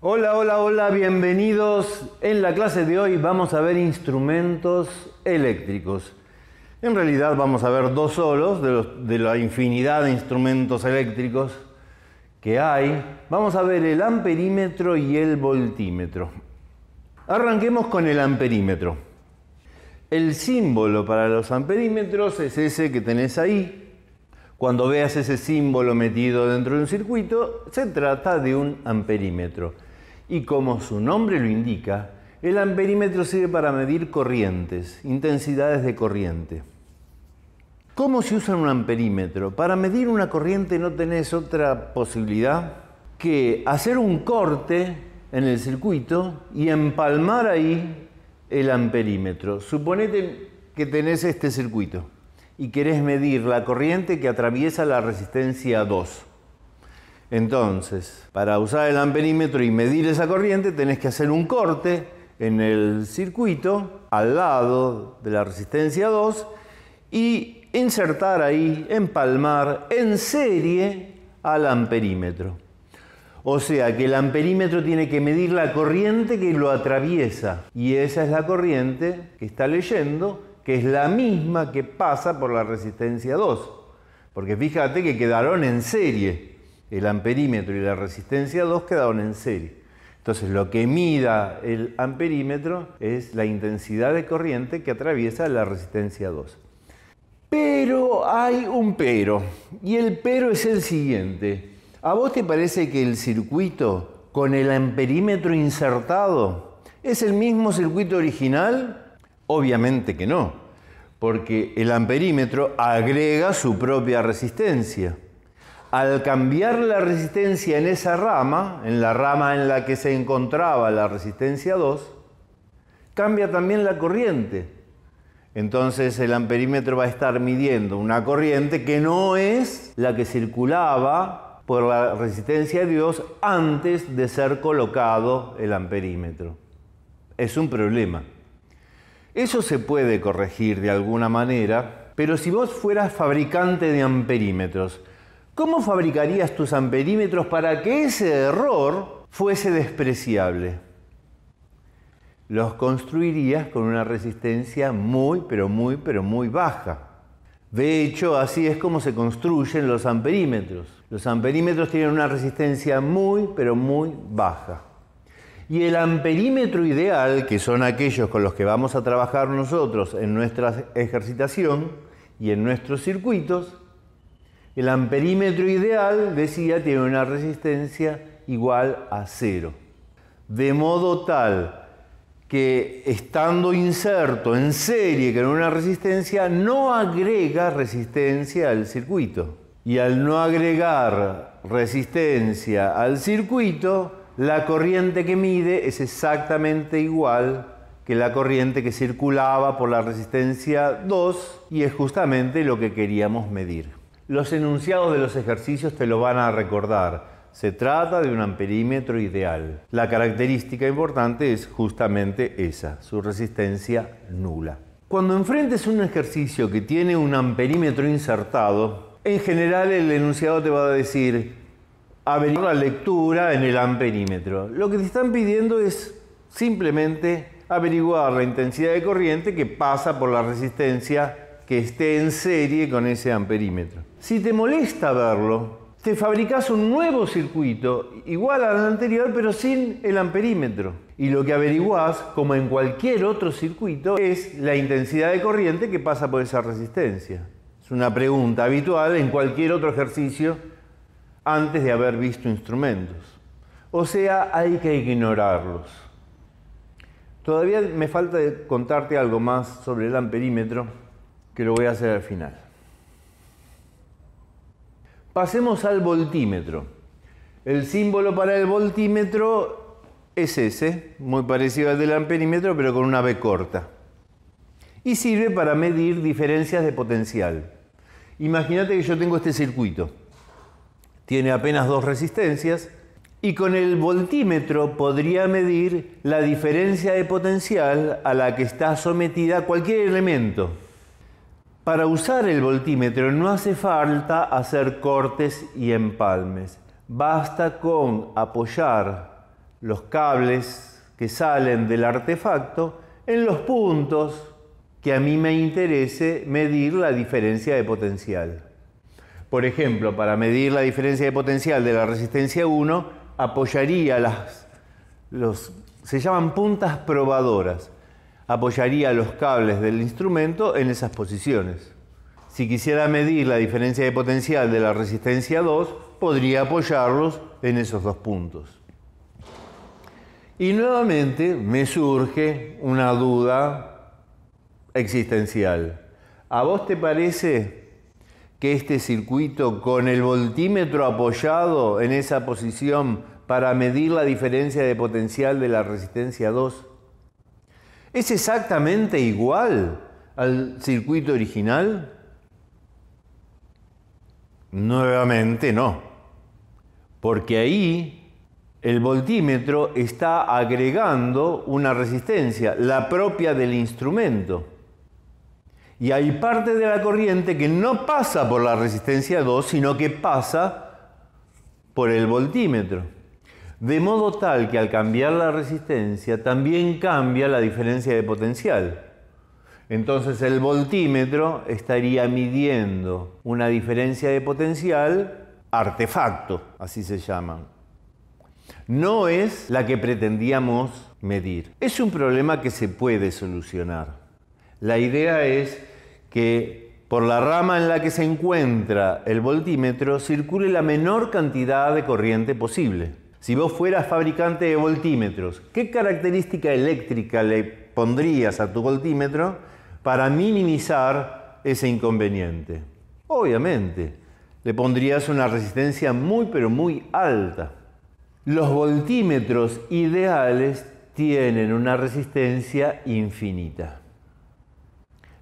Hola, hola, hola, bienvenidos. En la clase de hoy vamos a ver instrumentos eléctricos. En realidad vamos a ver dos solos de, la infinidad de instrumentos eléctricos que hay. Vamos a ver el amperímetro y el voltímetro. Arranquemos con el amperímetro. El símbolo para los amperímetros es ese que tenés ahí. Cuando veas ese símbolo metido dentro de un circuito, se trata de un amperímetro y como su nombre lo indica, el amperímetro sirve para medir corrientes, intensidades de corriente. ¿Cómo se usa un amperímetro? Para medir una corriente no tenés otra posibilidad que hacer un corte en el circuito y empalmar ahí el amperímetro. Suponete que tenés este circuito y querés medir la corriente que atraviesa la resistencia 2. Entonces, para usar el amperímetro y medir esa corriente, tenés que hacer un corte en el circuito al lado de la resistencia 2 y insertar ahí, empalmar en serie al amperímetro. O sea que el amperímetro tiene que medir la corriente que lo atraviesa. Y esa es la corriente que está leyendo, que es la misma que pasa por la resistencia 2. Porque fíjate que quedaron en serie el amperímetro y la resistencia 2 quedaron en serie. Entonces lo que mida el amperímetro es la intensidad de corriente que atraviesa la resistencia 2. Pero hay un pero, y el pero es el siguiente. ¿A vos te parece que el circuito con el amperímetro insertado es el mismo circuito original? Obviamente que no, porque el amperímetro agrega su propia resistencia al cambiar la resistencia en esa rama, en la rama en la que se encontraba la resistencia 2, cambia también la corriente. Entonces el amperímetro va a estar midiendo una corriente que no es la que circulaba por la resistencia de 2 antes de ser colocado el amperímetro. Es un problema. Eso se puede corregir de alguna manera, pero si vos fueras fabricante de amperímetros, ¿Cómo fabricarías tus amperímetros para que ese error fuese despreciable? Los construirías con una resistencia muy, pero muy, pero muy baja. De hecho, así es como se construyen los amperímetros. Los amperímetros tienen una resistencia muy, pero muy baja. Y el amperímetro ideal, que son aquellos con los que vamos a trabajar nosotros en nuestra ejercitación y en nuestros circuitos, el amperímetro ideal, decía, tiene una resistencia igual a cero. De modo tal que estando inserto en serie con una resistencia, no agrega resistencia al circuito. Y al no agregar resistencia al circuito, la corriente que mide es exactamente igual que la corriente que circulaba por la resistencia 2 y es justamente lo que queríamos medir. Los enunciados de los ejercicios te lo van a recordar. Se trata de un amperímetro ideal. La característica importante es justamente esa, su resistencia nula. Cuando enfrentes un ejercicio que tiene un amperímetro insertado, en general el enunciado te va a decir averiguar la lectura en el amperímetro. Lo que te están pidiendo es simplemente averiguar la intensidad de corriente que pasa por la resistencia que esté en serie con ese amperímetro. Si te molesta verlo, te fabricas un nuevo circuito igual al anterior pero sin el amperímetro. Y lo que averiguas, como en cualquier otro circuito, es la intensidad de corriente que pasa por esa resistencia. Es una pregunta habitual en cualquier otro ejercicio antes de haber visto instrumentos. O sea, hay que ignorarlos. Todavía me falta contarte algo más sobre el amperímetro que lo voy a hacer al final. Pasemos al voltímetro. El símbolo para el voltímetro es ese, muy parecido al del amperímetro, pero con una B corta. Y sirve para medir diferencias de potencial. Imagínate que yo tengo este circuito. Tiene apenas dos resistencias y con el voltímetro podría medir la diferencia de potencial a la que está sometida cualquier elemento para usar el voltímetro no hace falta hacer cortes y empalmes. Basta con apoyar los cables que salen del artefacto en los puntos que a mí me interese medir la diferencia de potencial. Por ejemplo, para medir la diferencia de potencial de la resistencia 1, apoyaría las, los, se llaman puntas probadoras apoyaría los cables del instrumento en esas posiciones. Si quisiera medir la diferencia de potencial de la resistencia 2, podría apoyarlos en esos dos puntos. Y nuevamente me surge una duda existencial. ¿A vos te parece que este circuito con el voltímetro apoyado en esa posición para medir la diferencia de potencial de la resistencia 2 ¿Es exactamente igual al circuito original? Nuevamente no, porque ahí el voltímetro está agregando una resistencia, la propia del instrumento. Y hay parte de la corriente que no pasa por la resistencia 2, sino que pasa por el voltímetro. De modo tal que al cambiar la resistencia también cambia la diferencia de potencial. Entonces el voltímetro estaría midiendo una diferencia de potencial artefacto, así se llaman. No es la que pretendíamos medir. Es un problema que se puede solucionar. La idea es que por la rama en la que se encuentra el voltímetro circule la menor cantidad de corriente posible. Si vos fueras fabricante de voltímetros, ¿qué característica eléctrica le pondrías a tu voltímetro para minimizar ese inconveniente? Obviamente, le pondrías una resistencia muy pero muy alta. Los voltímetros ideales tienen una resistencia infinita.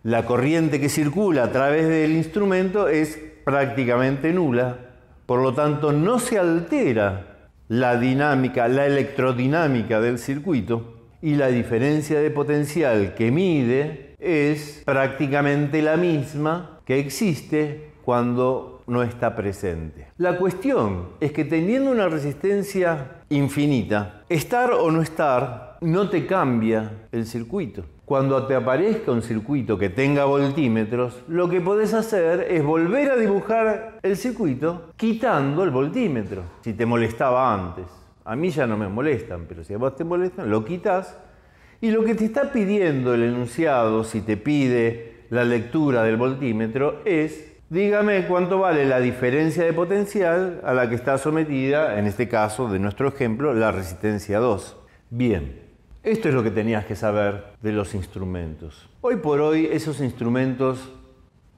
La corriente que circula a través del instrumento es prácticamente nula, por lo tanto no se altera la dinámica, la electrodinámica del circuito y la diferencia de potencial que mide es prácticamente la misma que existe cuando no está presente. La cuestión es que teniendo una resistencia infinita, estar o no estar no te cambia el circuito. Cuando te aparezca un circuito que tenga voltímetros, lo que podés hacer es volver a dibujar el circuito quitando el voltímetro, si te molestaba antes. A mí ya no me molestan, pero si a vos te molestan, lo quitas. Y lo que te está pidiendo el enunciado, si te pide la lectura del voltímetro, es Dígame cuánto vale la diferencia de potencial a la que está sometida, en este caso de nuestro ejemplo, la resistencia 2. Bien, esto es lo que tenías que saber de los instrumentos. Hoy por hoy esos instrumentos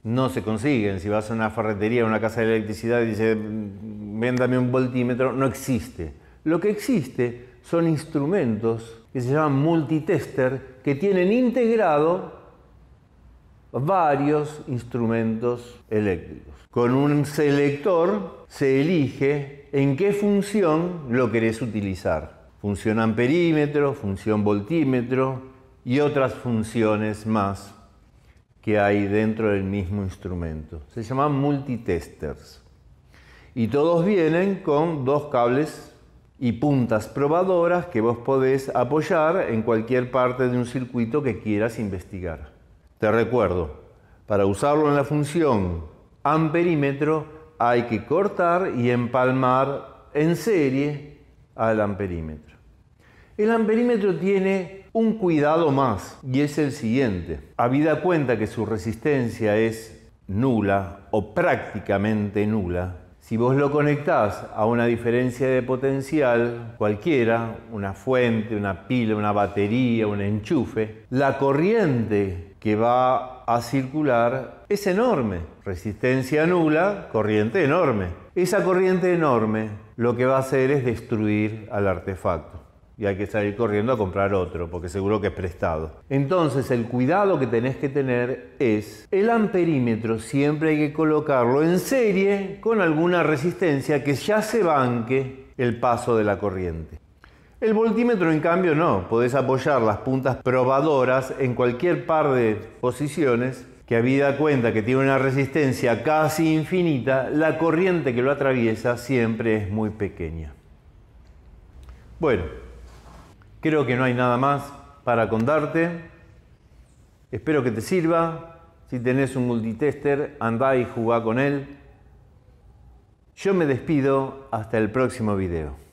no se consiguen. Si vas a una ferretería, a una casa de electricidad y dices, véndame un voltímetro, no existe. Lo que existe son instrumentos que se llaman multitester, que tienen integrado varios instrumentos eléctricos. Con un selector se elige en qué función lo querés utilizar función amperímetro, función voltímetro y otras funciones más que hay dentro del mismo instrumento. Se llaman multitesters. Y todos vienen con dos cables y puntas probadoras que vos podés apoyar en cualquier parte de un circuito que quieras investigar. Te recuerdo, para usarlo en la función amperímetro hay que cortar y empalmar en serie al amperímetro. El amperímetro tiene un cuidado más y es el siguiente. Habida cuenta que su resistencia es nula o prácticamente nula, si vos lo conectás a una diferencia de potencial cualquiera, una fuente, una pila, una batería, un enchufe, la corriente que va a circular es enorme. Resistencia nula, corriente enorme. Esa corriente enorme lo que va a hacer es destruir al artefacto y hay que salir corriendo a comprar otro, porque seguro que es prestado. Entonces el cuidado que tenés que tener es, el amperímetro siempre hay que colocarlo en serie con alguna resistencia que ya se banque el paso de la corriente. El voltímetro en cambio no, podés apoyar las puntas probadoras en cualquier par de posiciones que habida cuenta que tiene una resistencia casi infinita, la corriente que lo atraviesa siempre es muy pequeña. Bueno, creo que no hay nada más para contarte. Espero que te sirva. Si tenés un multitester, andá y jugá con él. Yo me despido hasta el próximo video.